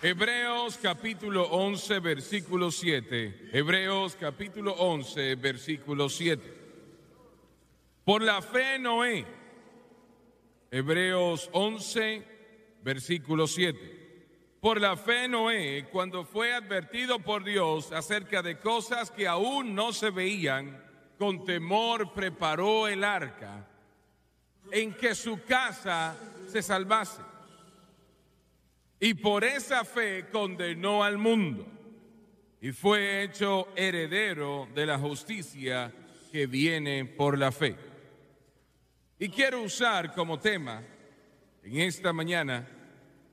Hebreos capítulo 11, versículo 7. Hebreos capítulo 11, versículo 7. Por la fe Noé. Hebreos 11, versículo 7. Por la fe Noé, cuando fue advertido por Dios acerca de cosas que aún no se veían, con temor preparó el arca en que su casa se salvase y por esa fe condenó al mundo y fue hecho heredero de la justicia que viene por la fe. Y quiero usar como tema en esta mañana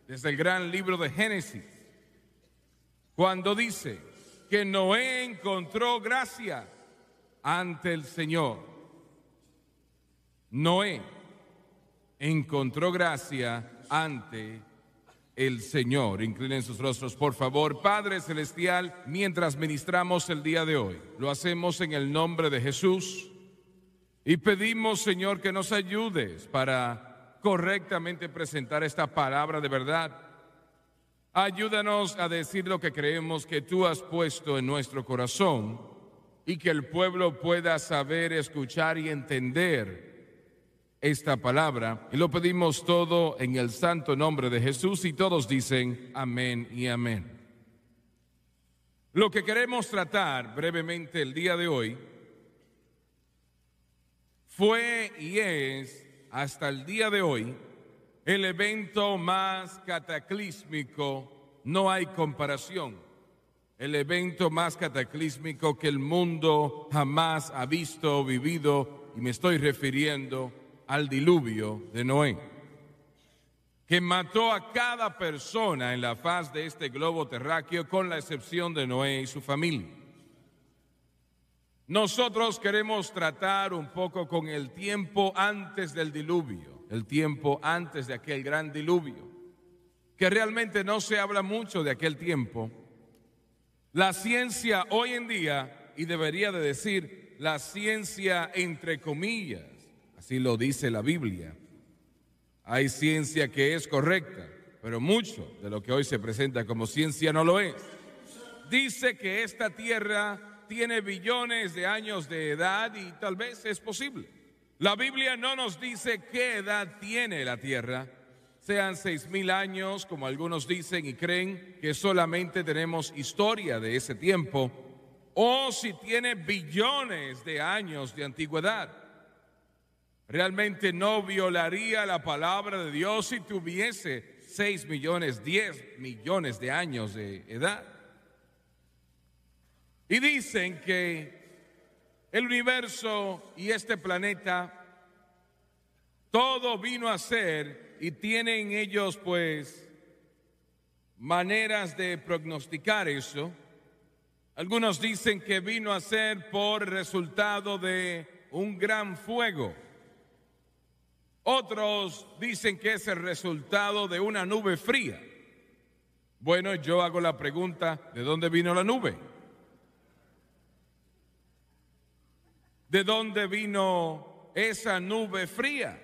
desde el gran libro de Génesis, cuando dice que Noé encontró gracia ante el Señor. Noé encontró gracia ante el Señor. Inclinen sus rostros, por favor. Padre Celestial, mientras ministramos el día de hoy, lo hacemos en el nombre de Jesús y pedimos, Señor, que nos ayudes para correctamente presentar esta palabra de verdad. Ayúdanos a decir lo que creemos que tú has puesto en nuestro corazón y que el pueblo pueda saber, escuchar y entender esta palabra. Y lo pedimos todo en el santo nombre de Jesús y todos dicen amén y amén. Lo que queremos tratar brevemente el día de hoy fue y es hasta el día de hoy el evento más cataclísmico, no hay comparación, el evento más cataclísmico que el mundo jamás ha visto o vivido, y me estoy refiriendo al diluvio de Noé, que mató a cada persona en la faz de este globo terráqueo, con la excepción de Noé y su familia. Nosotros queremos tratar un poco con el tiempo antes del diluvio, el tiempo antes de aquel gran diluvio, que realmente no se habla mucho de aquel tiempo. La ciencia hoy en día, y debería de decir la ciencia entre comillas, si lo dice la Biblia. Hay ciencia que es correcta, pero mucho de lo que hoy se presenta como ciencia no lo es. Dice que esta tierra tiene billones de años de edad y tal vez es posible. La Biblia no nos dice qué edad tiene la tierra, sean seis mil años, como algunos dicen y creen que solamente tenemos historia de ese tiempo, o si tiene billones de años de antigüedad. Realmente no violaría la palabra de Dios si tuviese 6 millones, 10 millones de años de edad. Y dicen que el universo y este planeta, todo vino a ser y tienen ellos pues maneras de prognosticar eso. Algunos dicen que vino a ser por resultado de un gran fuego. Otros dicen que es el resultado de una nube fría. Bueno, yo hago la pregunta, ¿de dónde vino la nube? ¿De dónde vino esa nube fría?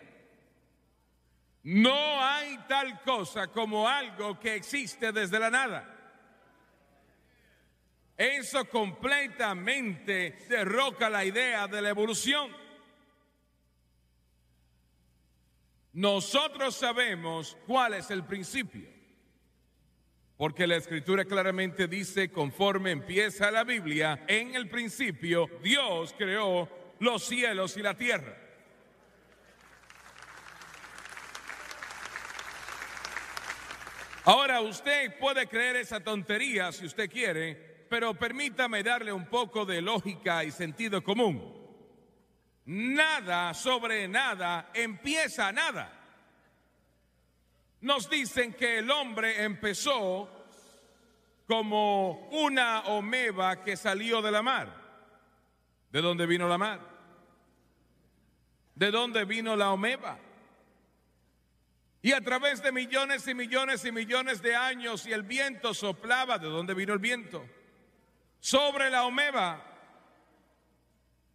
No hay tal cosa como algo que existe desde la nada. Eso completamente derroca la idea de la evolución. Nosotros sabemos cuál es el principio, porque la escritura claramente dice, conforme empieza la Biblia, en el principio Dios creó los cielos y la tierra. Ahora usted puede creer esa tontería si usted quiere, pero permítame darle un poco de lógica y sentido común nada sobre nada empieza nada. Nos dicen que el hombre empezó como una omeba que salió de la mar. ¿De dónde vino la mar? ¿De dónde vino la omeba Y a través de millones y millones y millones de años y el viento soplaba, ¿de dónde vino el viento? Sobre la omeba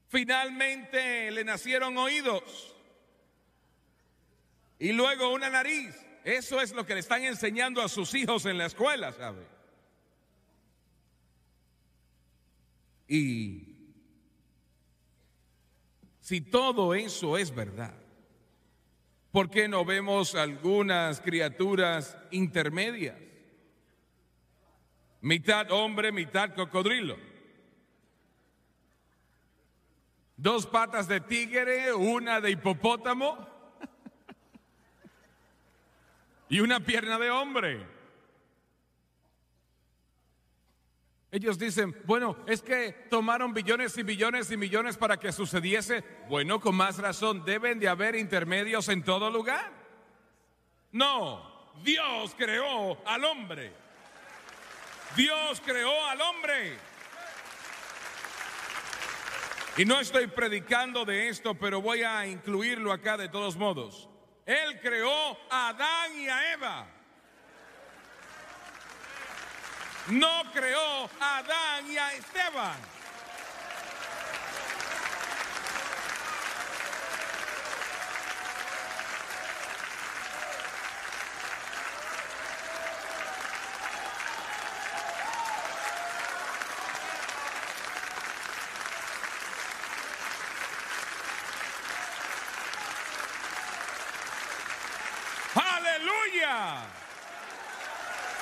Finalmente le nacieron oídos y luego una nariz. Eso es lo que le están enseñando a sus hijos en la escuela, ¿sabe? Y si todo eso es verdad, ¿por qué no vemos algunas criaturas intermedias? Mitad hombre, mitad cocodrilo dos patas de tigre, una de hipopótamo y una pierna de hombre. Ellos dicen, bueno, es que tomaron billones y billones y millones para que sucediese. Bueno, con más razón, deben de haber intermedios en todo lugar. No, Dios creó al hombre. Dios creó al hombre. Y no estoy predicando de esto, pero voy a incluirlo acá de todos modos. Él creó a Adán y a Eva. No creó a Adán y a Esteban.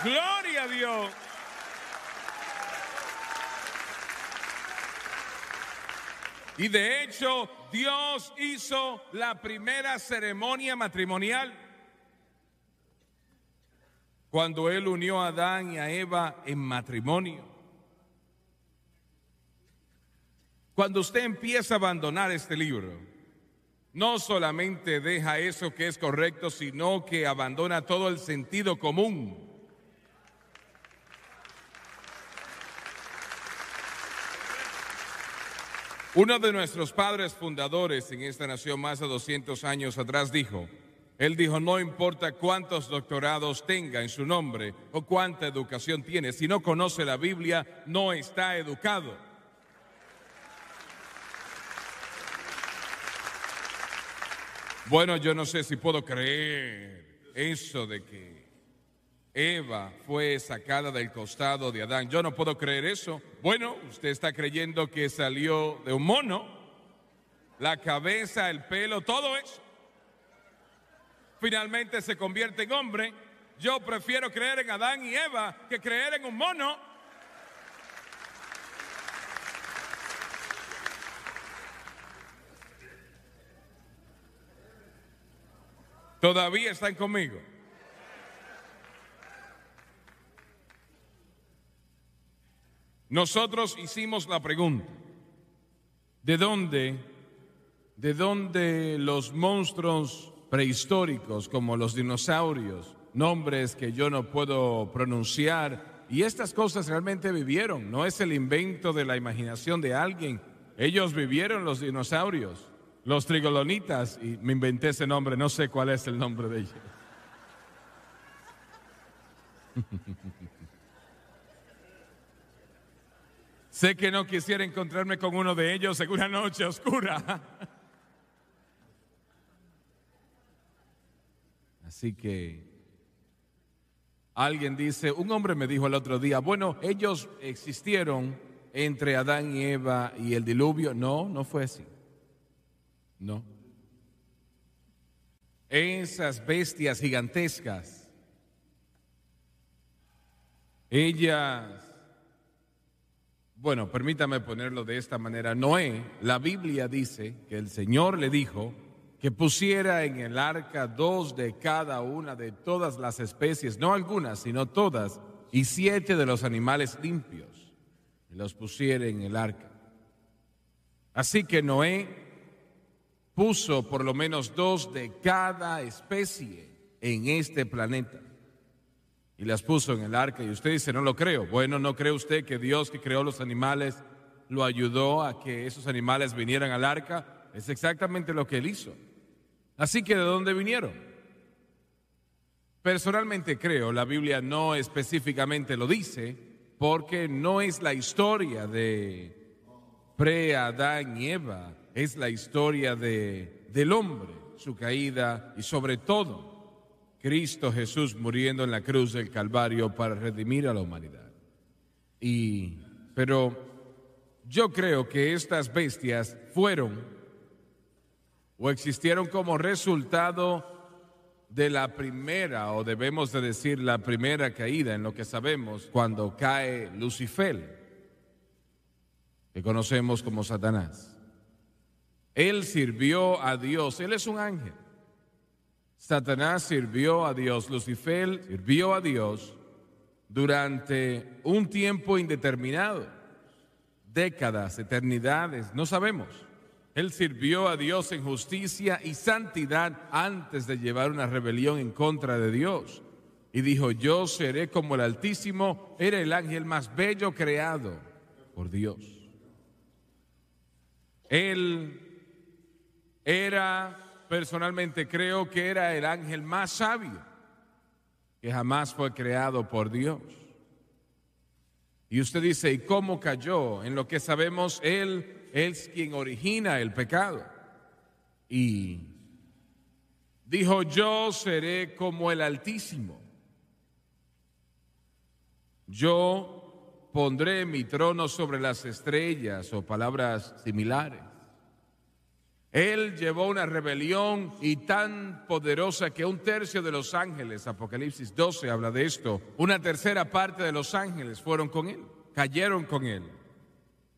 Gloria a Dios. Y de hecho, Dios hizo la primera ceremonia matrimonial cuando Él unió a Adán y a Eva en matrimonio. Cuando usted empieza a abandonar este libro, no solamente deja eso que es correcto, sino que abandona todo el sentido común. Uno de nuestros padres fundadores en esta nación más de 200 años atrás dijo, él dijo, no importa cuántos doctorados tenga en su nombre o cuánta educación tiene, si no conoce la Biblia, no está educado. Bueno, yo no sé si puedo creer eso de que Eva fue sacada del costado de Adán. Yo no puedo creer eso. Bueno, usted está creyendo que salió de un mono, la cabeza, el pelo, todo eso. Finalmente se convierte en hombre. Yo prefiero creer en Adán y Eva que creer en un mono. ¿Todavía están conmigo? Nosotros hicimos la pregunta, ¿de dónde, de dónde los monstruos prehistóricos como los dinosaurios, nombres que yo no puedo pronunciar, y estas cosas realmente vivieron, no es el invento de la imaginación de alguien, ellos vivieron los dinosaurios los trigolonitas, y me inventé ese nombre, no sé cuál es el nombre de ellos. sé que no quisiera encontrarme con uno de ellos en una noche oscura. Así que alguien dice, un hombre me dijo el otro día, bueno, ellos existieron entre Adán y Eva y el diluvio. No, no fue así. No. Esas bestias gigantescas, ellas, bueno, permítame ponerlo de esta manera, Noé, la Biblia dice que el Señor le dijo que pusiera en el arca dos de cada una de todas las especies, no algunas, sino todas, y siete de los animales limpios, y los pusiera en el arca. Así que Noé puso por lo menos dos de cada especie en este planeta. Y las puso en el arca. Y usted dice, no lo creo. Bueno, ¿no cree usted que Dios que creó los animales lo ayudó a que esos animales vinieran al arca? Es exactamente lo que él hizo. Así que ¿de dónde vinieron? Personalmente creo, la Biblia no específicamente lo dice, porque no es la historia de pre-Adán y Eva es la historia de, del hombre, su caída y sobre todo Cristo Jesús muriendo en la cruz del Calvario para redimir a la humanidad. pero yo creo que estas bestias fueron o existieron como resultado de la primera, o debemos de decir la primera caída en lo que sabemos cuando cae Lucifer, que conocemos como Satanás. Él sirvió a Dios, él es un ángel. Satanás sirvió a Dios, Lucifer sirvió a Dios durante un tiempo indeterminado, décadas, eternidades, no sabemos. Él sirvió a Dios en justicia y santidad antes de llevar una rebelión en contra de Dios. Y dijo, yo seré como el Altísimo, era el ángel más bello creado por Dios. Él era, personalmente creo que era el ángel más sabio que jamás fue creado por Dios. Y usted dice, ¿y cómo cayó? En lo que sabemos, él es quien origina el pecado. Y dijo, yo seré como el Altísimo. Yo pondré mi trono sobre las estrellas o palabras similares. Él llevó una rebelión y tan poderosa que un tercio de los ángeles, Apocalipsis 12 habla de esto, una tercera parte de los ángeles fueron con él, cayeron con él.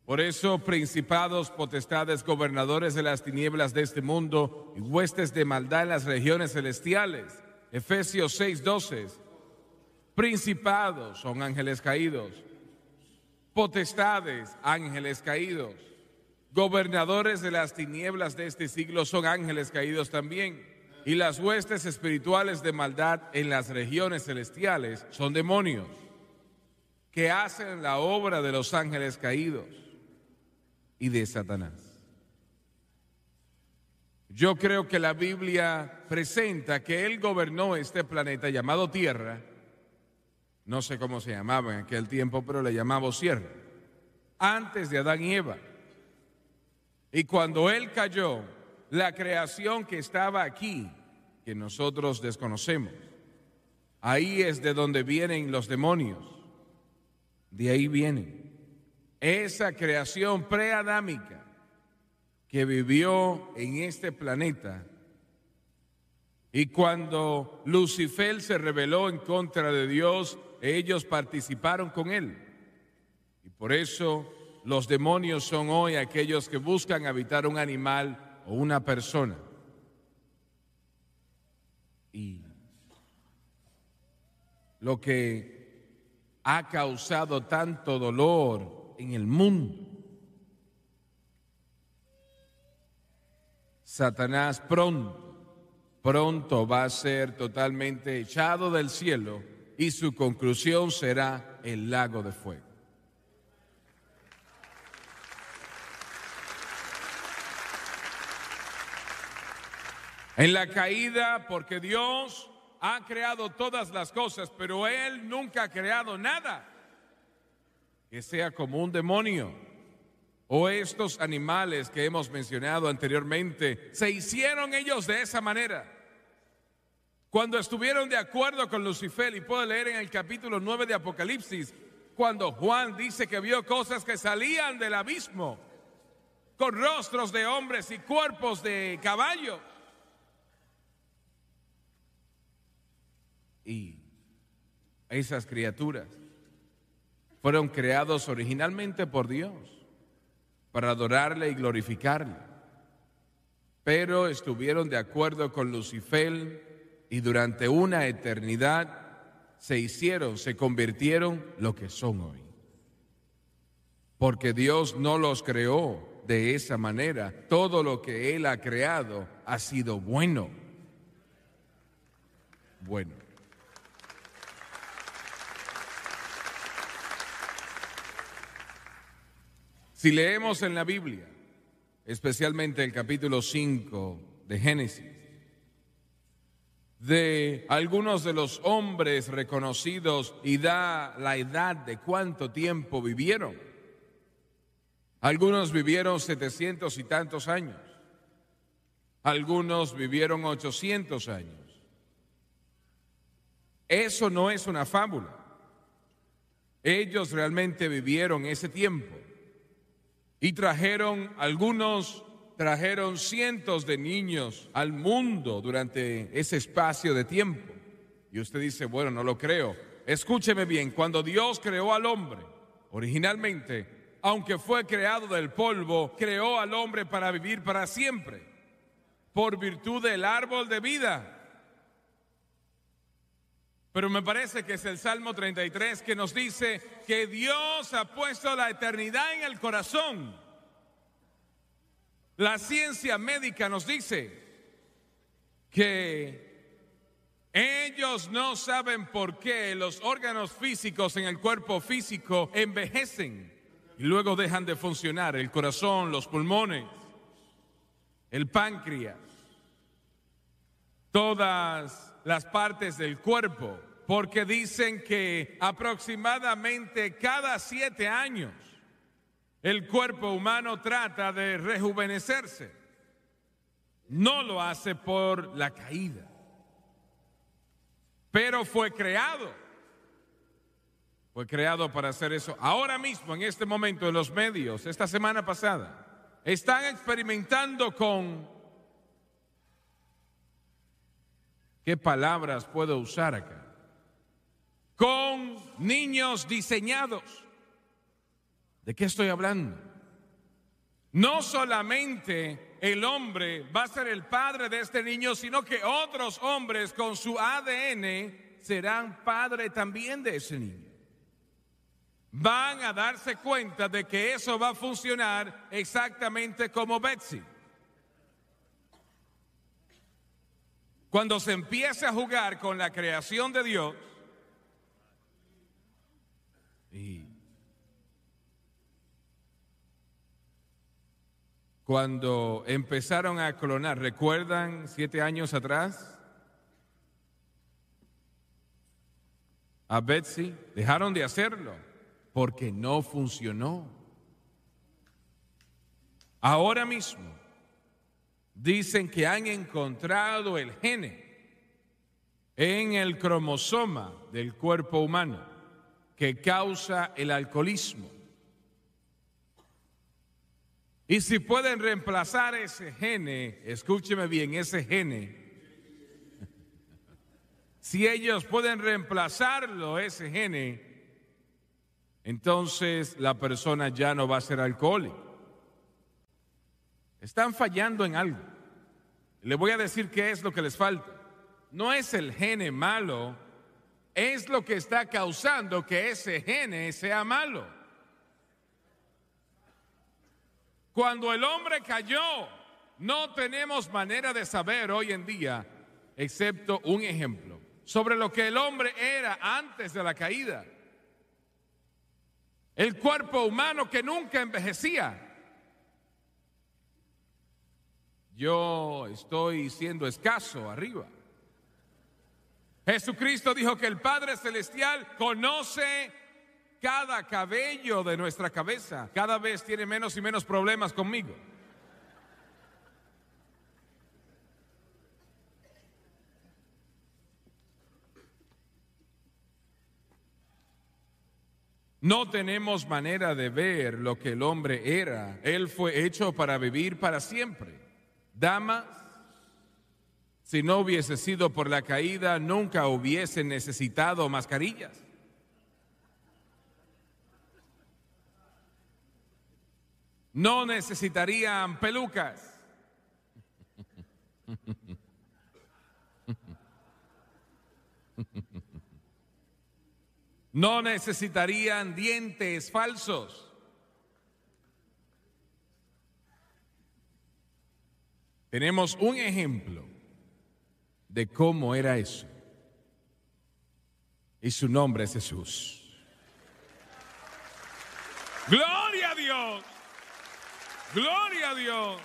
Por eso principados, potestades, gobernadores de las tinieblas de este mundo y huestes de maldad en las regiones celestiales, Efesios 6, 12. Principados son ángeles caídos, potestades, ángeles caídos Gobernadores de las tinieblas de este siglo son ángeles caídos también. Y las huestes espirituales de maldad en las regiones celestiales son demonios que hacen la obra de los ángeles caídos y de Satanás. Yo creo que la Biblia presenta que Él gobernó este planeta llamado Tierra, no sé cómo se llamaba en aquel tiempo, pero le llamaba Sierra antes de Adán y Eva. Y cuando Él cayó, la creación que estaba aquí, que nosotros desconocemos, ahí es de donde vienen los demonios, de ahí vienen. Esa creación preadámica que vivió en este planeta y cuando Lucifer se rebeló en contra de Dios, ellos participaron con él. Y por eso los demonios son hoy aquellos que buscan habitar un animal o una persona. Y lo que ha causado tanto dolor en el mundo. Satanás pronto, pronto va a ser totalmente echado del cielo y su conclusión será el lago de fuego. En la caída, porque Dios ha creado todas las cosas, pero Él nunca ha creado nada que sea como un demonio. O estos animales que hemos mencionado anteriormente, se hicieron ellos de esa manera. Cuando estuvieron de acuerdo con Lucifer, y puedo leer en el capítulo 9 de Apocalipsis, cuando Juan dice que vio cosas que salían del abismo, con rostros de hombres y cuerpos de caballos. y esas criaturas fueron creados originalmente por Dios para adorarle y glorificarle, pero estuvieron de acuerdo con Lucifer y durante una eternidad se hicieron, se convirtieron lo que son hoy. Porque Dios no los creó de esa manera. Todo lo que Él ha creado ha sido bueno. Bueno. Si leemos en la Biblia, especialmente el capítulo 5 de Génesis, de algunos de los hombres reconocidos y da la edad de cuánto tiempo vivieron. Algunos vivieron setecientos y tantos años, algunos vivieron 800 años. Eso no es una fábula. Ellos realmente vivieron ese tiempo. Y trajeron algunos, trajeron cientos de niños al mundo durante ese espacio de tiempo. Y usted dice, bueno, no lo creo. Escúcheme bien, cuando Dios creó al hombre, originalmente, aunque fue creado del polvo, creó al hombre para vivir para siempre, por virtud del árbol de vida pero me parece que es el Salmo 33 que nos dice que Dios ha puesto la eternidad en el corazón. La ciencia médica nos dice que ellos no saben por qué los órganos físicos en el cuerpo físico envejecen y luego dejan de funcionar, el corazón, los pulmones, el páncreas, todas las partes del cuerpo porque dicen que aproximadamente cada siete años el cuerpo humano trata de rejuvenecerse. No lo hace por la caída, pero fue creado. Fue creado para hacer eso. Ahora mismo, en este momento, en los medios, esta semana pasada, están experimentando con... ¿Qué palabras puedo usar acá? con niños diseñados. ¿De qué estoy hablando? No solamente el hombre va a ser el padre de este niño, sino que otros hombres con su ADN serán padre también de ese niño. Van a darse cuenta de que eso va a funcionar exactamente como Betsy. Cuando se empiece a jugar con la creación de Dios, cuando empezaron a clonar, ¿recuerdan siete años atrás? A Betsy dejaron de hacerlo porque no funcionó. Ahora mismo dicen que han encontrado el gene en el cromosoma del cuerpo humano que causa el alcoholismo. Y si pueden reemplazar ese gene, escúcheme bien, ese gene, si ellos pueden reemplazarlo, ese gene, entonces la persona ya no va a ser alcohólica. Están fallando en algo. Le voy a decir qué es lo que les falta. No es el gene malo, es lo que está causando que ese gene sea malo. Cuando el hombre cayó, no tenemos manera de saber hoy en día, excepto un ejemplo, sobre lo que el hombre era antes de la caída. El cuerpo humano que nunca envejecía. Yo estoy siendo escaso arriba. Jesucristo dijo que el Padre Celestial conoce cada cabello de nuestra cabeza. Cada vez tiene menos y menos problemas conmigo. No tenemos manera de ver lo que el hombre era. Él fue hecho para vivir para siempre. Damas, si no hubiese sido por la caída, nunca hubiese necesitado mascarillas. no necesitarían pelucas. No necesitarían dientes falsos. Tenemos un ejemplo de cómo era eso. Y su nombre es Jesús. Gloria a Dios. Gloria a Dios.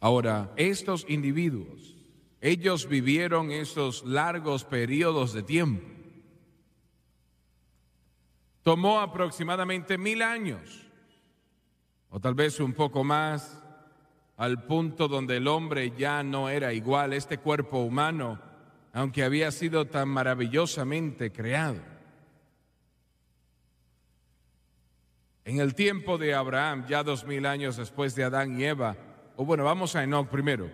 Ahora, estos individuos, ellos vivieron esos largos periodos de tiempo. Tomó aproximadamente mil años, o tal vez un poco más, al punto donde el hombre ya no era igual, este cuerpo humano, aunque había sido tan maravillosamente creado. En el tiempo de Abraham, ya dos mil años después de Adán y Eva, o bueno, vamos a Enoch primero.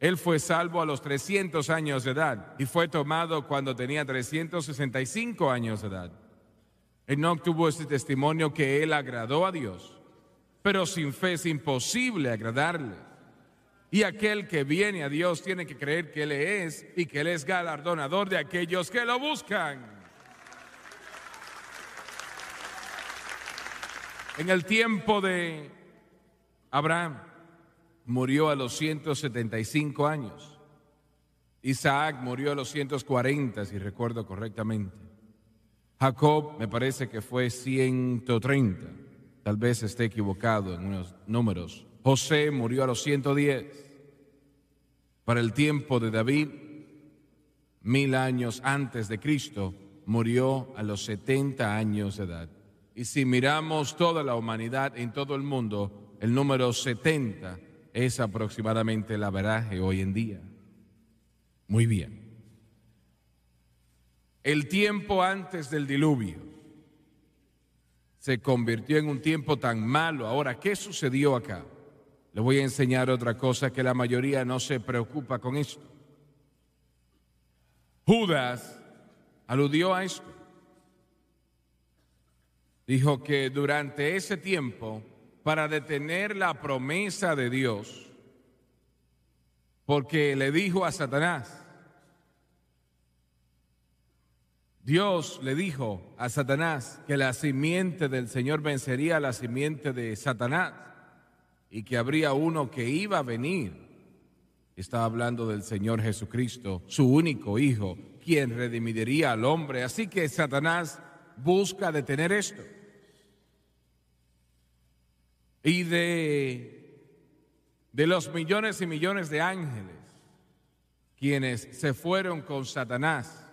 Él fue salvo a los 300 años de edad y fue tomado cuando tenía 365 años de edad. Enoch tuvo este testimonio que él agradó a Dios, pero sin fe es imposible agradarle. Y aquel que viene a Dios tiene que creer que Él es y que Él es galardonador de aquellos que lo buscan. En el tiempo de Abraham murió a los 175 años. Isaac murió a los 140, si recuerdo correctamente. Jacob me parece que fue 130. Tal vez esté equivocado en unos números. José murió a los 110. Para el tiempo de David, mil años antes de Cristo, murió a los 70 años de edad. Y si miramos toda la humanidad en todo el mundo, el número 70 es aproximadamente el averaje hoy en día. Muy bien. El tiempo antes del diluvio se convirtió en un tiempo tan malo. Ahora, ¿qué sucedió acá? Le voy a enseñar otra cosa que la mayoría no se preocupa con esto. Judas aludió a esto dijo que durante ese tiempo, para detener la promesa de Dios, porque le dijo a Satanás, Dios le dijo a Satanás que la simiente del Señor vencería la simiente de Satanás y que habría uno que iba a venir. estaba hablando del Señor Jesucristo, su único Hijo, quien redimiría al hombre. Así que Satanás busca detener esto y de, de los millones y millones de ángeles quienes se fueron con Satanás,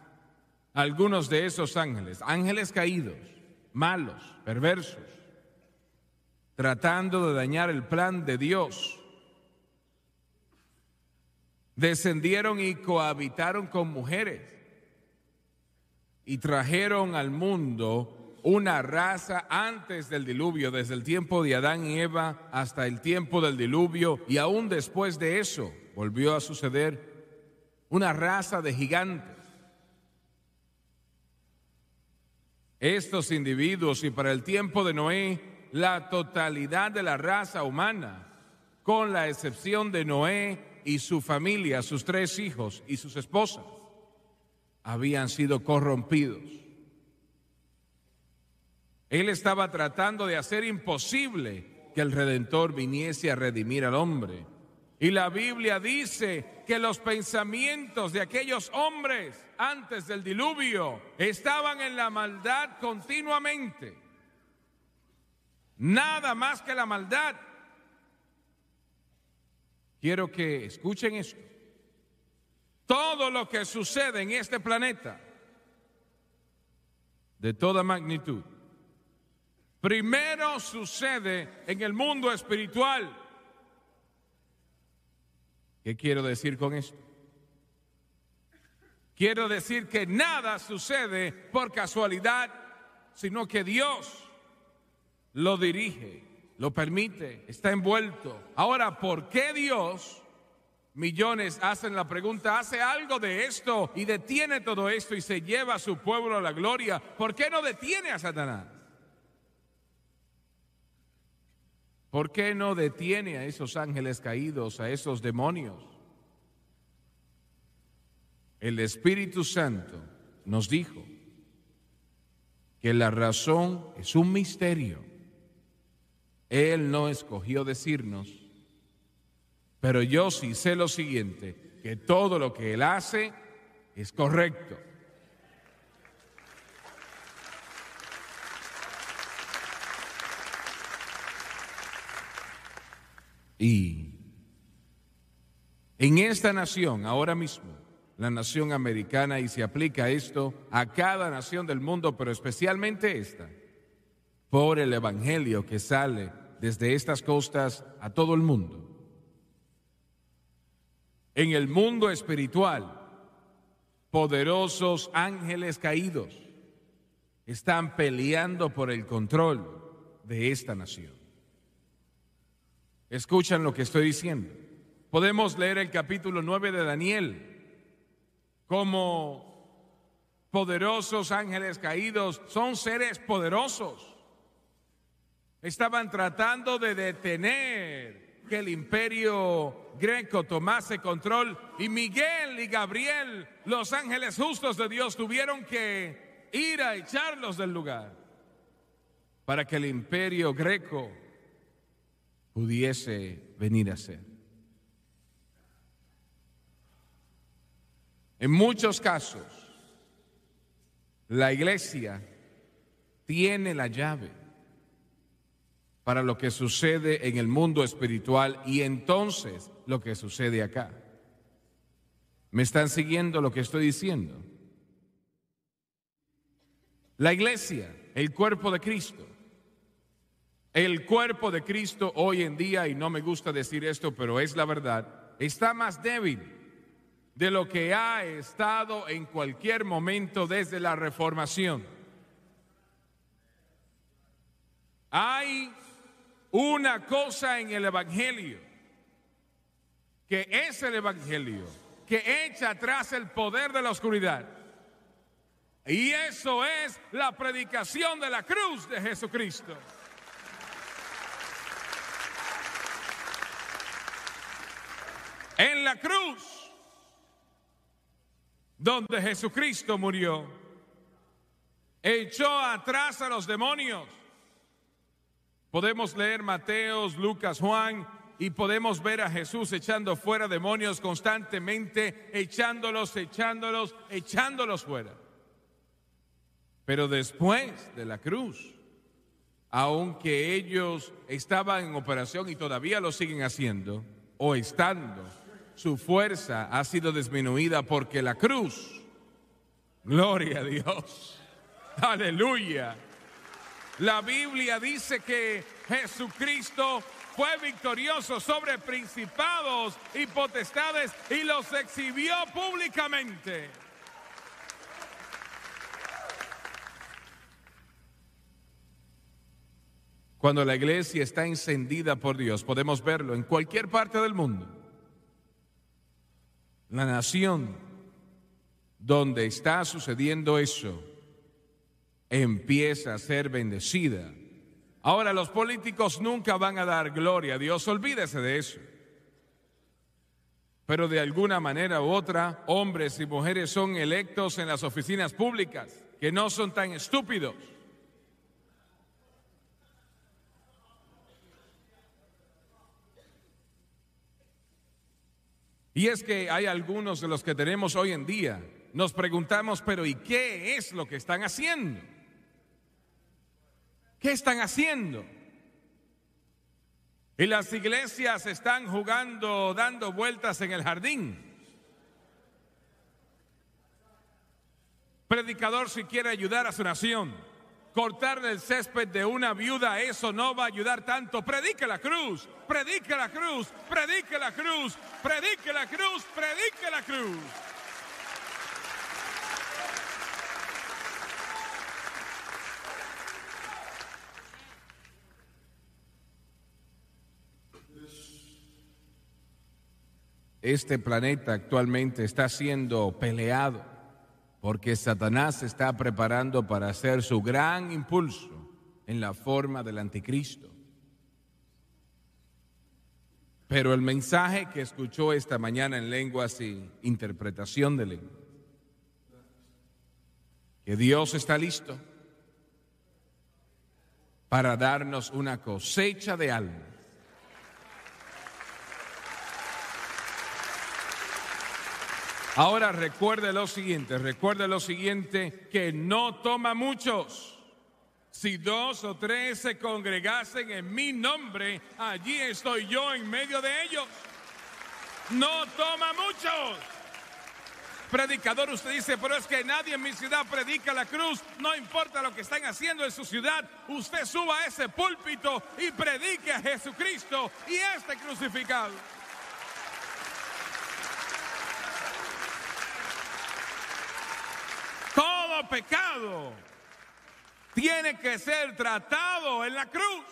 algunos de esos ángeles, ángeles caídos, malos, perversos, tratando de dañar el plan de Dios, descendieron y cohabitaron con mujeres y trajeron al mundo una raza antes del diluvio, desde el tiempo de Adán y Eva hasta el tiempo del diluvio, y aún después de eso volvió a suceder una raza de gigantes. Estos individuos y para el tiempo de Noé, la totalidad de la raza humana, con la excepción de Noé y su familia, sus tres hijos y sus esposas, habían sido corrompidos él estaba tratando de hacer imposible que el Redentor viniese a redimir al hombre. Y la Biblia dice que los pensamientos de aquellos hombres antes del diluvio estaban en la maldad continuamente. Nada más que la maldad. Quiero que escuchen esto. Todo lo que sucede en este planeta, de toda magnitud, Primero sucede en el mundo espiritual. ¿Qué quiero decir con esto? Quiero decir que nada sucede por casualidad, sino que Dios lo dirige, lo permite, está envuelto. Ahora, ¿por qué Dios? Millones hacen la pregunta, hace algo de esto y detiene todo esto y se lleva a su pueblo a la gloria. ¿Por qué no detiene a Satanás? ¿Por qué no detiene a esos ángeles caídos, a esos demonios? El Espíritu Santo nos dijo que la razón es un misterio. Él no escogió decirnos, pero yo sí sé lo siguiente, que todo lo que Él hace es correcto. Y en esta nación, ahora mismo, la nación americana, y se aplica esto a cada nación del mundo, pero especialmente esta, por el Evangelio que sale desde estas costas a todo el mundo. En el mundo espiritual, poderosos ángeles caídos están peleando por el control de esta nación. Escuchan lo que estoy diciendo. Podemos leer el capítulo 9 de Daniel, como poderosos ángeles caídos, son seres poderosos. Estaban tratando de detener que el imperio greco tomase control y Miguel y Gabriel, los ángeles justos de Dios, tuvieron que ir a echarlos del lugar para que el imperio greco pudiese venir a ser. En muchos casos, la iglesia tiene la llave para lo que sucede en el mundo espiritual y entonces lo que sucede acá. ¿Me están siguiendo lo que estoy diciendo? La iglesia, el cuerpo de Cristo, el cuerpo de Cristo hoy en día, y no me gusta decir esto, pero es la verdad, está más débil de lo que ha estado en cualquier momento desde la reformación. Hay una cosa en el Evangelio, que es el Evangelio, que echa atrás el poder de la oscuridad. Y eso es la predicación de la cruz de Jesucristo. en la cruz donde Jesucristo murió, echó atrás a los demonios. Podemos leer Mateos, Lucas, Juan y podemos ver a Jesús echando fuera demonios constantemente, echándolos, echándolos, echándolos fuera. Pero después de la cruz, aunque ellos estaban en operación y todavía lo siguen haciendo, o estando su fuerza ha sido disminuida porque la cruz, gloria a Dios, aleluya. La Biblia dice que Jesucristo fue victorioso sobre principados y potestades y los exhibió públicamente. Cuando la iglesia está encendida por Dios, podemos verlo en cualquier parte del mundo la nación donde está sucediendo eso empieza a ser bendecida. Ahora los políticos nunca van a dar gloria a Dios, olvídese de eso. Pero de alguna manera u otra, hombres y mujeres son electos en las oficinas públicas, que no son tan estúpidos Y es que hay algunos de los que tenemos hoy en día, nos preguntamos, pero ¿y qué es lo que están haciendo? ¿Qué están haciendo? Y las iglesias están jugando, dando vueltas en el jardín. Predicador si quiere ayudar a su nación. Cortar el césped de una viuda, eso no va a ayudar tanto. Predique la cruz, predique la cruz, predique la cruz, predique la cruz, predique la cruz. Este planeta actualmente está siendo peleado porque Satanás está preparando para hacer su gran impulso en la forma del anticristo. Pero el mensaje que escuchó esta mañana en lenguas y interpretación de lenguas, que Dios está listo para darnos una cosecha de alma, Ahora recuerde lo siguiente, recuerde lo siguiente, que no toma muchos. Si dos o tres se congregasen en mi nombre, allí estoy yo en medio de ellos. No toma muchos. Predicador, usted dice, pero es que nadie en mi ciudad predica la cruz. No importa lo que están haciendo en su ciudad, usted suba a ese púlpito y predique a Jesucristo y este crucificado. pecado tiene que ser tratado en la cruz.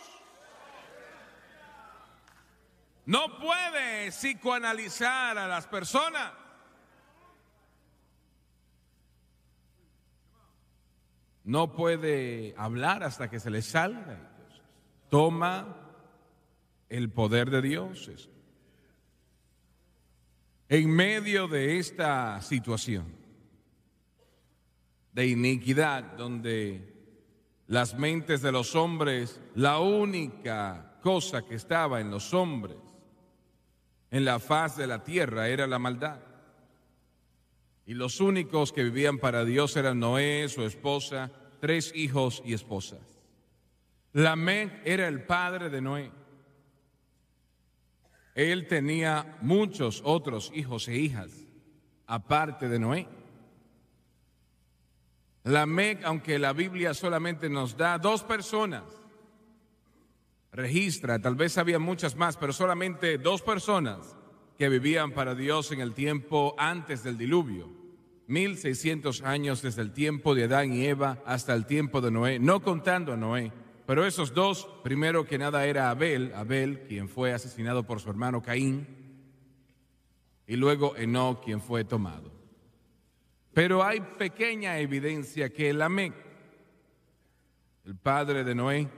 No puede psicoanalizar a las personas. No puede hablar hasta que se les salga. Toma el poder de Dios. En medio de esta situación, de iniquidad, donde las mentes de los hombres, la única cosa que estaba en los hombres, en la faz de la tierra, era la maldad. Y los únicos que vivían para Dios eran Noé, su esposa, tres hijos y esposas. Lamec era el padre de Noé. Él tenía muchos otros hijos e hijas, aparte de Noé. La MEC, aunque la Biblia solamente nos da dos personas, registra, tal vez había muchas más, pero solamente dos personas que vivían para Dios en el tiempo antes del diluvio. 1600 años desde el tiempo de Adán y Eva hasta el tiempo de Noé, no contando a Noé. Pero esos dos, primero que nada era Abel, Abel quien fue asesinado por su hermano Caín, y luego Eno, quien fue tomado. Pero hay pequeña evidencia que el Lamec, el padre de Noé,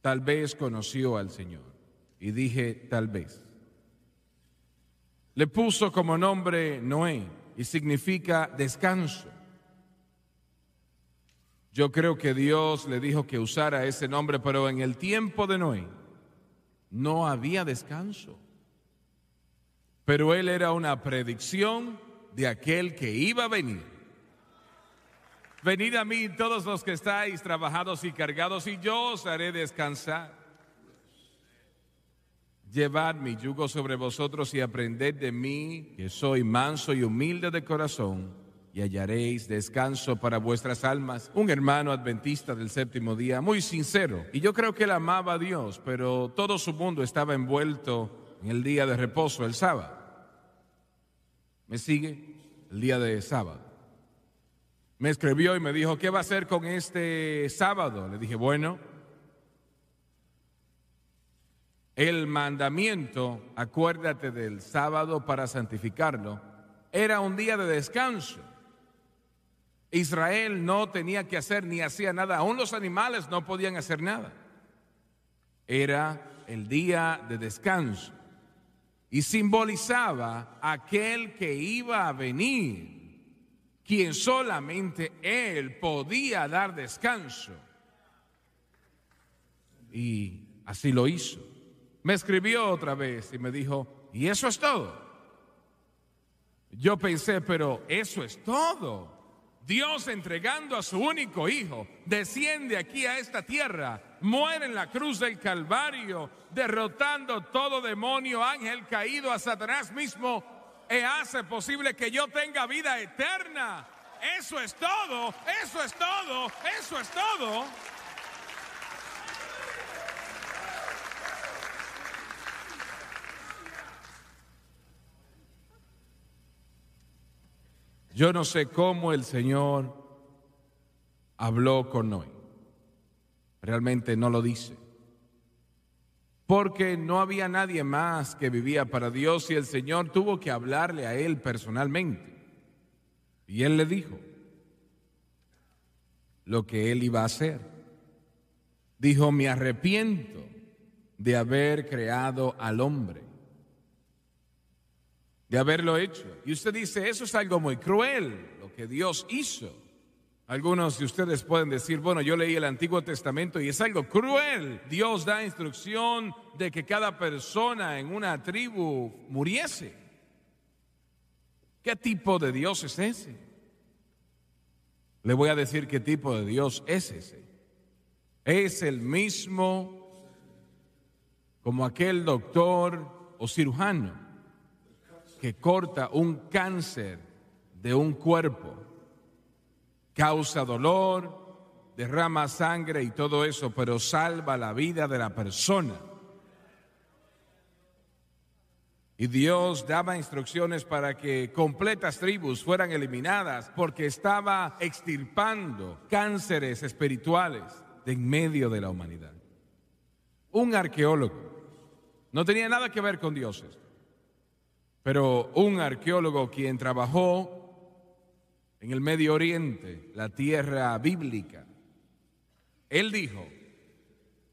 tal vez conoció al Señor. Y dije tal vez. Le puso como nombre Noé y significa descanso. Yo creo que Dios le dijo que usara ese nombre, pero en el tiempo de Noé no había descanso. Pero él era una predicción de aquel que iba a venir. Venid a mí todos los que estáis trabajados y cargados, y yo os haré descansar. Llevad mi yugo sobre vosotros y aprended de mí, que soy manso y humilde de corazón, y hallaréis descanso para vuestras almas. Un hermano adventista del séptimo día, muy sincero, y yo creo que él amaba a Dios, pero todo su mundo estaba envuelto en el día de reposo, el sábado. Me sigue el día de sábado. Me escribió y me dijo, ¿qué va a hacer con este sábado? Le dije, bueno, el mandamiento, acuérdate del sábado para santificarlo, era un día de descanso. Israel no tenía que hacer ni hacía nada, aún los animales no podían hacer nada. Era el día de descanso y simbolizaba aquel que iba a venir, quien solamente él podía dar descanso. Y así lo hizo. Me escribió otra vez y me dijo, y eso es todo. Yo pensé, pero eso es todo. Dios entregando a su único hijo, desciende aquí a esta tierra muere en la cruz del Calvario, derrotando todo demonio, ángel caído a Satanás mismo, e hace posible que yo tenga vida eterna. Eso es todo, eso es todo, eso es todo. Yo no sé cómo el Señor habló con Noé realmente no lo dice. Porque no había nadie más que vivía para Dios y el Señor tuvo que hablarle a él personalmente. Y él le dijo lo que él iba a hacer. Dijo, me arrepiento de haber creado al hombre, de haberlo hecho. Y usted dice, eso es algo muy cruel, lo que Dios hizo. Algunos de ustedes pueden decir, bueno, yo leí el Antiguo Testamento y es algo cruel. Dios da instrucción de que cada persona en una tribu muriese. ¿Qué tipo de Dios es ese? Le voy a decir qué tipo de Dios es ese. Es el mismo como aquel doctor o cirujano que corta un cáncer de un cuerpo causa dolor, derrama sangre y todo eso, pero salva la vida de la persona. Y Dios daba instrucciones para que completas tribus fueran eliminadas porque estaba extirpando cánceres espirituales de en medio de la humanidad. Un arqueólogo. No tenía nada que ver con dioses, Pero un arqueólogo quien trabajó en el Medio Oriente, la tierra bíblica. Él dijo,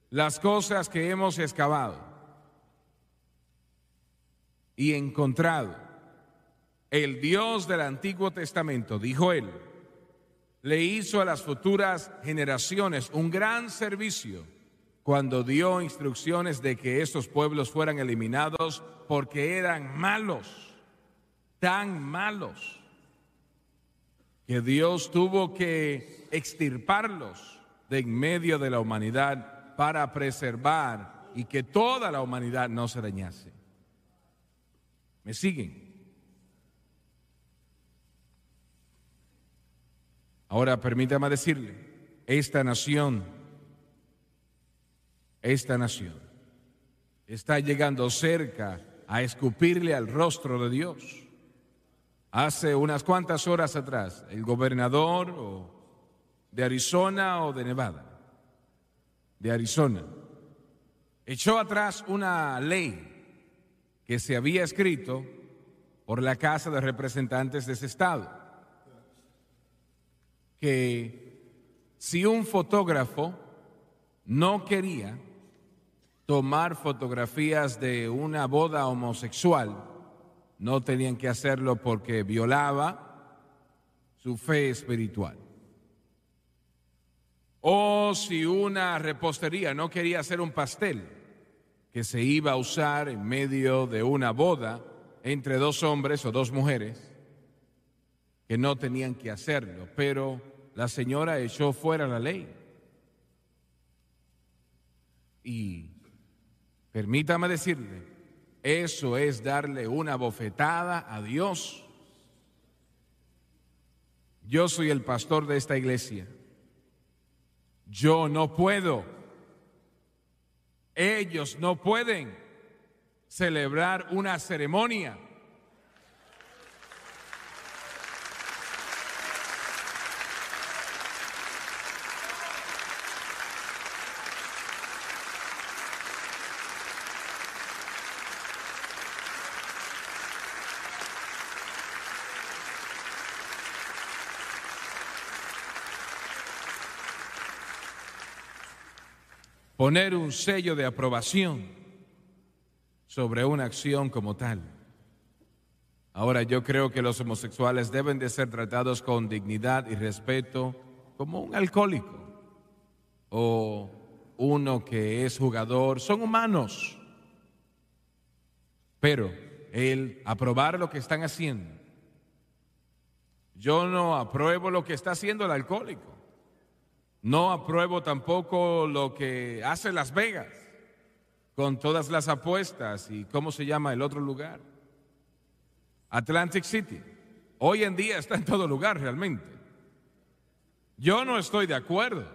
las cosas que hemos excavado y encontrado, el Dios del Antiguo Testamento, dijo él, le hizo a las futuras generaciones un gran servicio cuando dio instrucciones de que estos pueblos fueran eliminados porque eran malos, tan malos Dios tuvo que extirparlos de en medio de la humanidad para preservar y que toda la humanidad no se dañase. ¿Me siguen? Ahora permítame decirle, esta nación, esta nación está llegando cerca a escupirle al rostro de Dios. Hace unas cuantas horas atrás, el gobernador de Arizona o de Nevada, de Arizona, echó atrás una ley que se había escrito por la Casa de Representantes de ese estado, que si un fotógrafo no quería tomar fotografías de una boda homosexual, no tenían que hacerlo porque violaba su fe espiritual. O si una repostería no quería hacer un pastel que se iba a usar en medio de una boda entre dos hombres o dos mujeres, que no tenían que hacerlo, pero la señora echó fuera la ley. Y permítame decirle, eso es darle una bofetada a Dios. Yo soy el pastor de esta iglesia. Yo no puedo. Ellos no pueden celebrar una ceremonia poner un sello de aprobación sobre una acción como tal. Ahora yo creo que los homosexuales deben de ser tratados con dignidad y respeto como un alcohólico o uno que es jugador. Son humanos. Pero el aprobar lo que están haciendo. Yo no apruebo lo que está haciendo el alcohólico. No apruebo tampoco lo que hace Las Vegas con todas las apuestas y cómo se llama el otro lugar. Atlantic City. Hoy en día está en todo lugar realmente. Yo no estoy de acuerdo,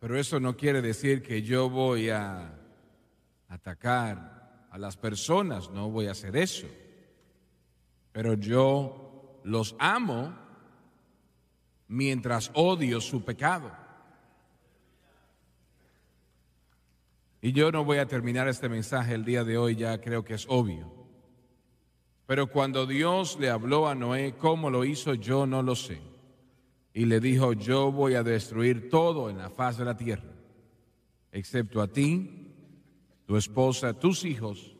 pero eso no quiere decir que yo voy a atacar a las personas, no voy a hacer eso. Pero yo los amo mientras odio su pecado. Y yo no voy a terminar este mensaje el día de hoy, ya creo que es obvio. Pero cuando Dios le habló a Noé, ¿cómo lo hizo? Yo no lo sé. Y le dijo, yo voy a destruir todo en la faz de la tierra, excepto a ti, tu esposa, tus hijos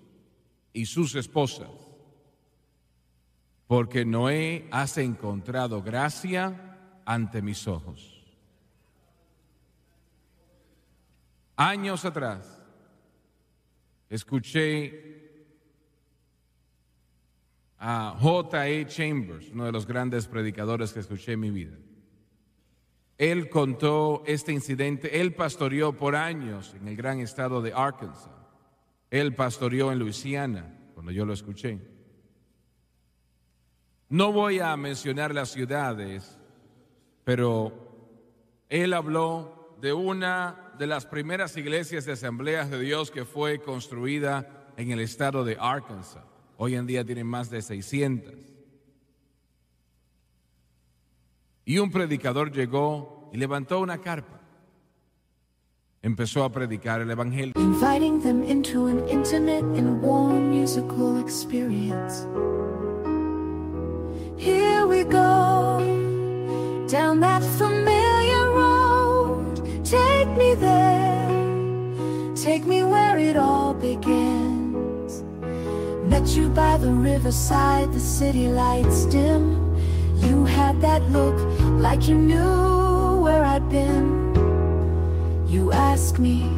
y sus esposas. Porque Noé has encontrado gracia ante mis ojos. Años atrás escuché a J.A. Chambers, uno de los grandes predicadores que escuché en mi vida. Él contó este incidente, él pastoreó por años en el gran estado de Arkansas, él pastoreó en Luisiana, cuando yo lo escuché. No voy a mencionar las ciudades, pero él habló de una de las primeras iglesias de asambleas de Dios que fue construida en el estado de Arkansas. Hoy en día tienen más de 600. Y un predicador llegó y levantó una carpa empezó a predicar el evangelio. Inviting them into an intimate and warm musical experience. Here we go down that familiar take me there, take me where it all begins. Met you by the riverside, the city lights dim. You had that look like you knew where I'd been. You asked me,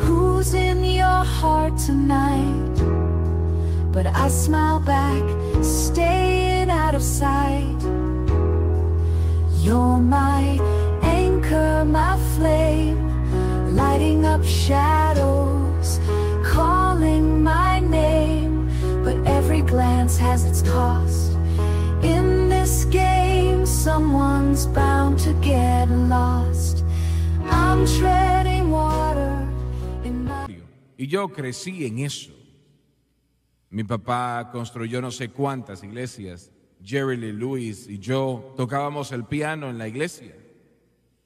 who's in your heart tonight? But I smile back, staying out of sight. You're my anchor, my flame. lighting up shadows, calling my name. But every glance has its cost. In this game, someone's bound to get lost. I'm treading water. In my... Y yo crecí en eso. Mi papá construyó no sé cuántas iglesias. Jerry Lee Lewis y yo tocábamos el piano en la iglesia.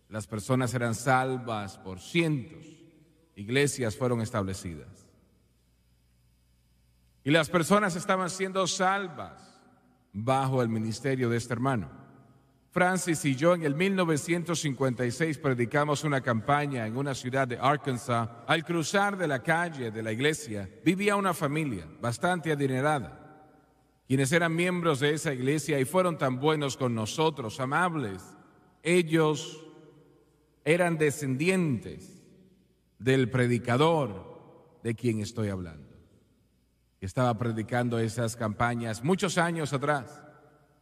Las personas eran salvas por cientos. Iglesias fueron establecidas. Y las personas estaban siendo salvas bajo el ministerio de este hermano. Francis y yo en el 1956 predicamos una campaña en una ciudad de Arkansas. Al cruzar de la calle de la iglesia vivía una familia bastante adinerada, quienes eran miembros de esa iglesia y fueron tan buenos con nosotros, amables. Ellos eran descendientes del predicador de quien estoy hablando. Estaba predicando esas campañas muchos años atrás.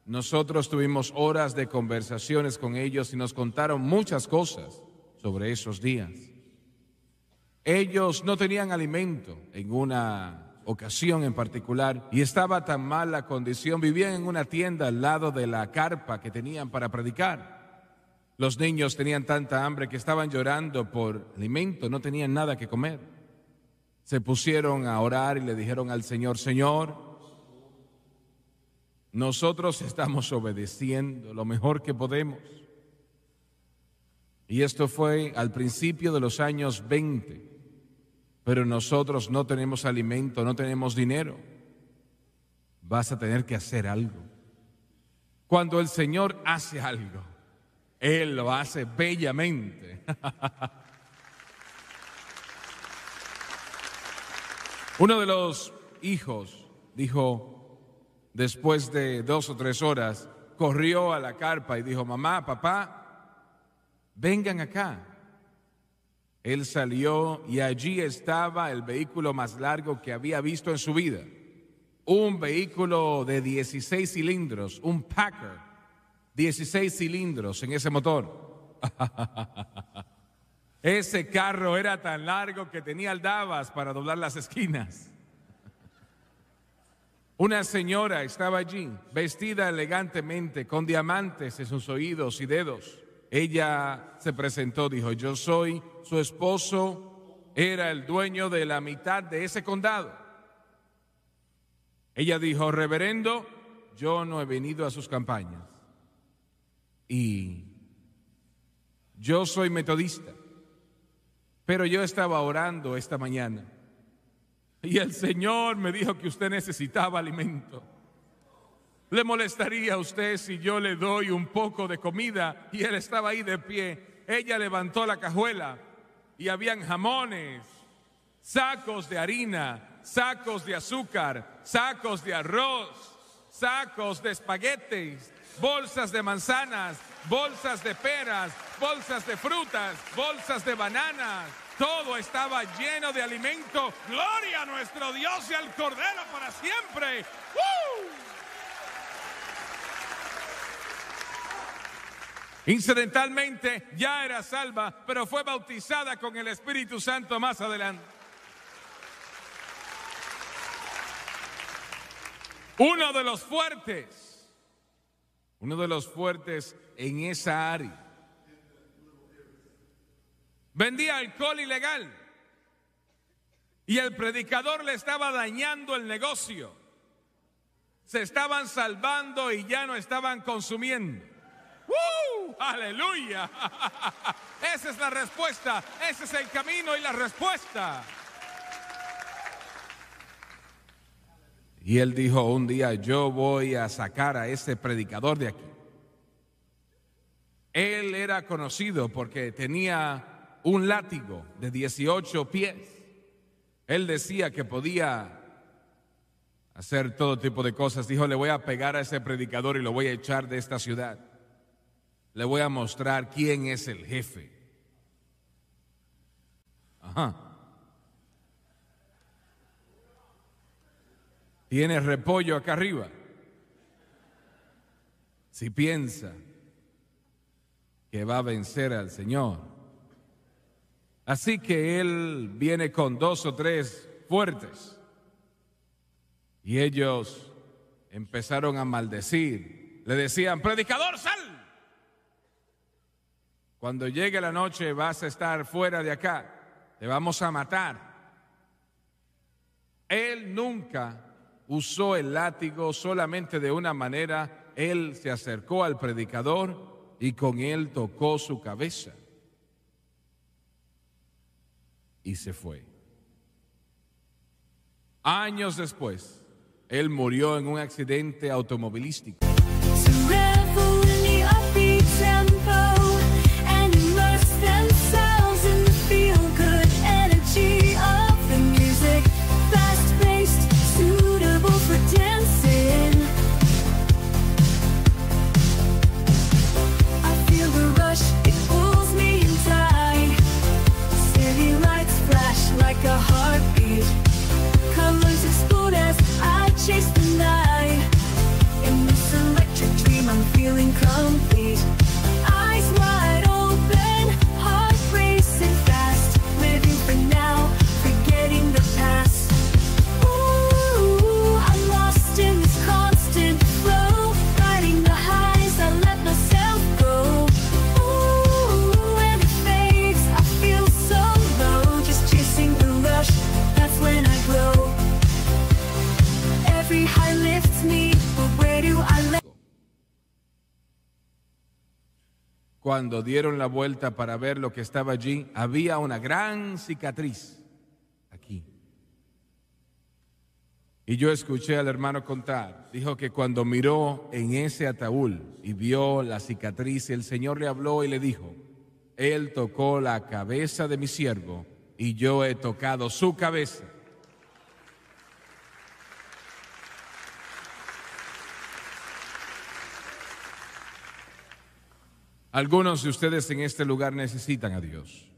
Nosotros tuvimos horas de conversaciones con ellos y nos contaron muchas cosas sobre esos días. Ellos no tenían alimento en una ocasión en particular y estaba tan mal la condición, vivían en una tienda al lado de la carpa que tenían para predicar. Los niños tenían tanta hambre que estaban llorando por alimento, no tenían nada que comer. Se pusieron a orar y le dijeron al Señor, Señor, nosotros estamos obedeciendo lo mejor que podemos. Y esto fue al principio de los años 20, pero nosotros no tenemos alimento, no tenemos dinero. Vas a tener que hacer algo. Cuando el Señor hace algo, él lo hace bellamente. Uno de los hijos dijo, después de dos o tres horas, corrió a la carpa y dijo, mamá, papá, vengan acá. Él salió y allí estaba el vehículo más largo que había visto en su vida. Un vehículo de 16 cilindros, un Packer 16 cilindros en ese motor. Ese carro era tan largo que tenía aldabas para doblar las esquinas. Una señora estaba allí, vestida elegantemente, con diamantes en sus oídos y dedos. Ella se presentó, dijo, yo soy su esposo, era el dueño de la mitad de ese condado. Ella dijo, reverendo, yo no he venido a sus campañas. Y yo soy metodista, pero yo estaba orando esta mañana y el Señor me dijo que usted necesitaba alimento. ¿Le molestaría a usted si yo le doy un poco de comida? Y él estaba ahí de pie. Ella levantó la cajuela y habían jamones, sacos de harina, sacos de azúcar, sacos de arroz, sacos de espaguetes, bolsas de manzanas, bolsas de peras, bolsas de frutas, bolsas de bananas. Todo estaba lleno de alimento. Gloria a nuestro Dios y al Cordero para siempre. Incidentalmente ya era salva, pero fue bautizada con el Espíritu Santo más adelante. Uno de los fuertes uno de los fuertes en esa área. Vendía alcohol ilegal y el predicador le estaba dañando el negocio. Se estaban salvando y ya no estaban consumiendo. ¡Uh! ¡Aleluya! Esa es la respuesta, ese es el camino y la respuesta. Y él dijo un día, yo voy a sacar a ese predicador de aquí. Él era conocido porque tenía un látigo de 18 pies. Él decía que podía hacer todo tipo de cosas. Dijo, le voy a pegar a ese predicador y lo voy a echar de esta ciudad. Le voy a mostrar quién es el jefe. Ajá. Tiene repollo acá arriba. Si piensa que va a vencer al Señor. Así que Él viene con dos o tres fuertes. Y ellos empezaron a maldecir. Le decían, predicador, sal. Cuando llegue la noche vas a estar fuera de acá. Te vamos a matar. Él nunca usó el látigo solamente de una manera, él se acercó al predicador y con él tocó su cabeza y se fue. Años después, él murió en un accidente automovilístico. a heartbeat Cuando dieron la vuelta para ver lo que estaba allí, había una gran cicatriz aquí. Y yo escuché al hermano contar, dijo que cuando miró en ese ataúd y vio la cicatriz, el Señor le habló y le dijo, Él tocó la cabeza de mi siervo y yo he tocado su cabeza Algunos de ustedes en este lugar necesitan a Dios.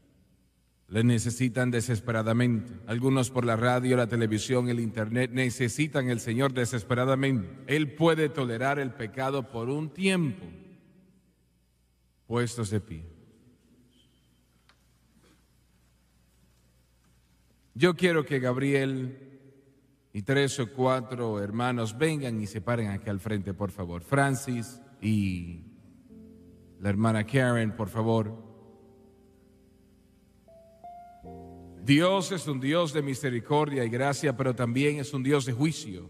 Le necesitan desesperadamente. Algunos por la radio, la televisión, el internet necesitan al Señor desesperadamente. Él puede tolerar el pecado por un tiempo. Puestos de pie. Yo quiero que Gabriel y tres o cuatro hermanos vengan y se paren aquí al frente, por favor. Francis y la hermana Karen, por favor. Dios es un Dios de misericordia y gracia, pero también es un Dios de juicio.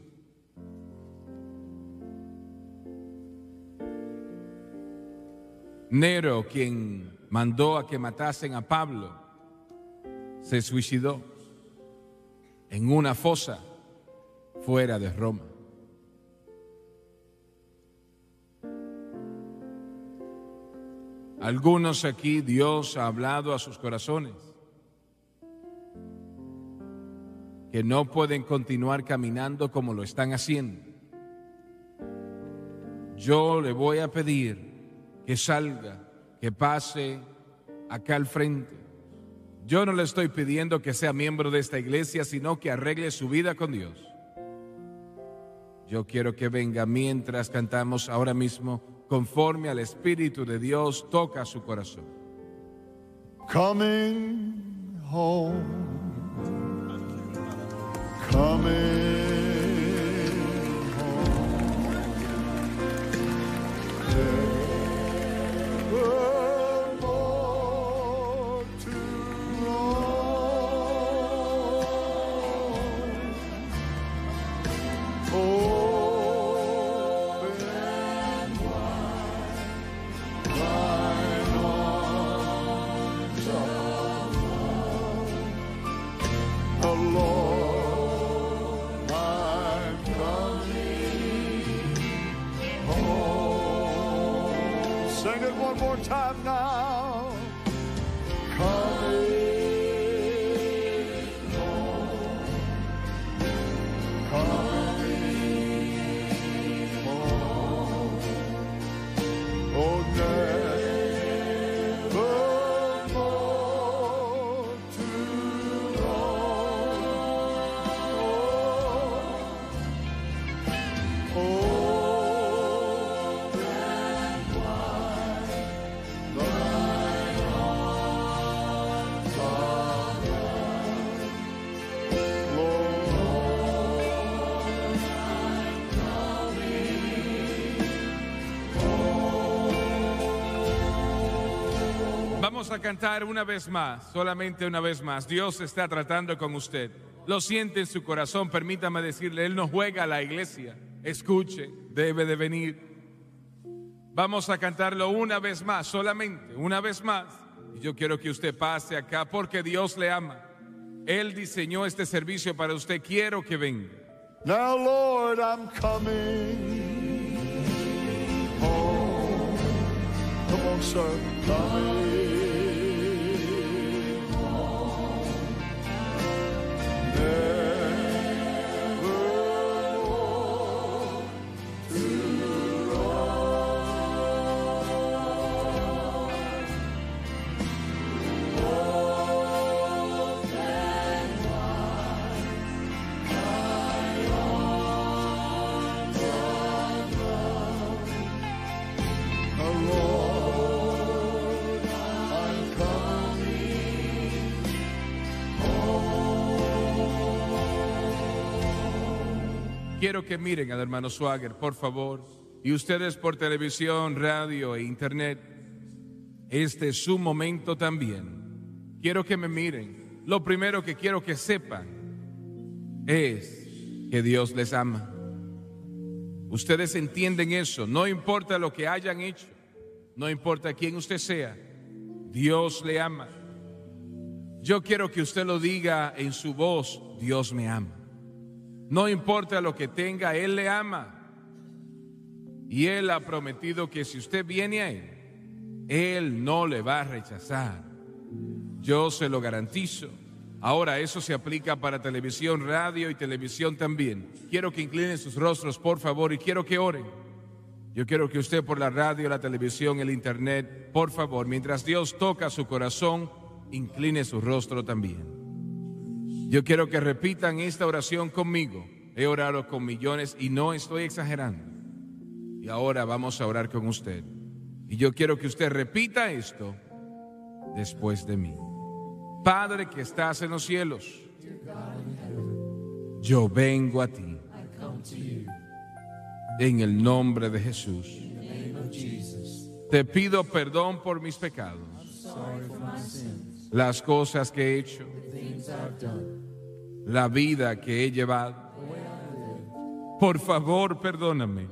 Nero, quien mandó a que matasen a Pablo, se suicidó en una fosa fuera de Roma. Algunos aquí Dios ha hablado a sus corazones que no pueden continuar caminando como lo están haciendo. Yo le voy a pedir que salga, que pase acá al frente. Yo no le estoy pidiendo que sea miembro de esta iglesia, sino que arregle su vida con Dios. Yo quiero que venga mientras cantamos ahora mismo conforme al Espíritu de Dios toca su corazón. a cantar una vez más, solamente una vez más. Dios está tratando con usted. Lo siente en su corazón, permítame decirle, Él no juega a la iglesia. Escuche, debe de venir. Vamos a cantarlo una vez más, solamente una vez más. yo quiero que usted pase acá porque Dios le ama. Él diseñó este servicio para usted. Quiero que venga. Now, Lord, I'm coming. Come on, sir. Coming. her. Quiero que miren al hermano Swagger, por favor, y ustedes por televisión, radio e internet. Este es su momento también. Quiero que me miren. Lo primero que quiero que sepan es que Dios les ama. Ustedes entienden eso. No importa lo que hayan hecho, no importa quién usted sea, Dios le ama. Yo quiero que usted lo diga en su voz, Dios me ama. No importa lo que tenga, Él le ama. Y Él ha prometido que si usted viene a Él, Él no le va a rechazar. Yo se lo garantizo. Ahora eso se aplica para televisión, radio y televisión también. Quiero que inclinen sus rostros, por favor, y quiero que oren. Yo quiero que usted por la radio, la televisión, el internet, por favor, mientras Dios toca su corazón, incline su rostro también. Yo quiero que repitan esta oración conmigo. He orado con millones y no estoy exagerando. Y ahora vamos a orar con usted. Y yo quiero que usted repita esto después de mí. Padre que estás en los cielos, yo vengo a ti. En el nombre de Jesús. Te pido perdón por mis pecados las cosas que he hecho, la vida que he llevado. Por favor, perdóname.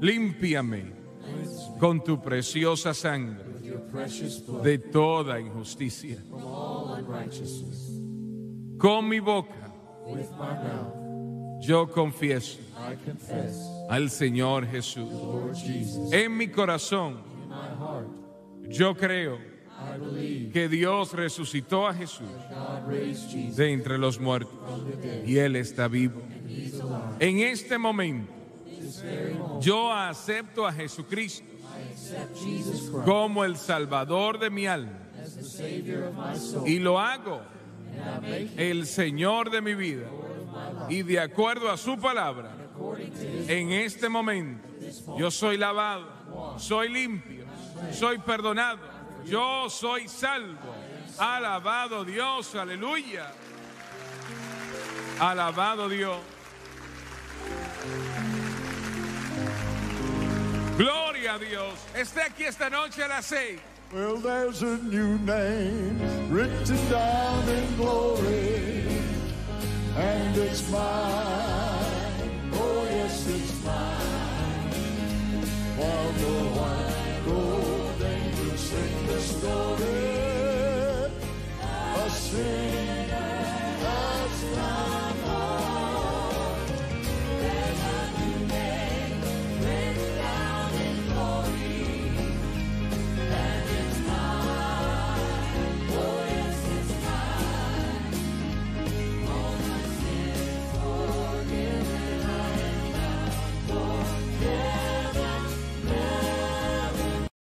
Límpiame con tu preciosa sangre de toda injusticia. Con mi boca yo confieso al Señor Jesús. En mi corazón yo creo que Dios resucitó a Jesús de entre los muertos y Él está vivo. En este momento yo acepto a Jesucristo como el Salvador de mi alma y lo hago el Señor de mi vida y de acuerdo a su palabra en este momento yo soy lavado, soy limpio, soy perdonado yo soy salvo. Alabado Dios, aleluya. Alabado Dios. Gloria a Dios. Esté aquí esta noche a las seis. Well, there's a new name written down in glory, and it's mine. Oh, yes, it's mine. While no one go sing the story, a sinner has found.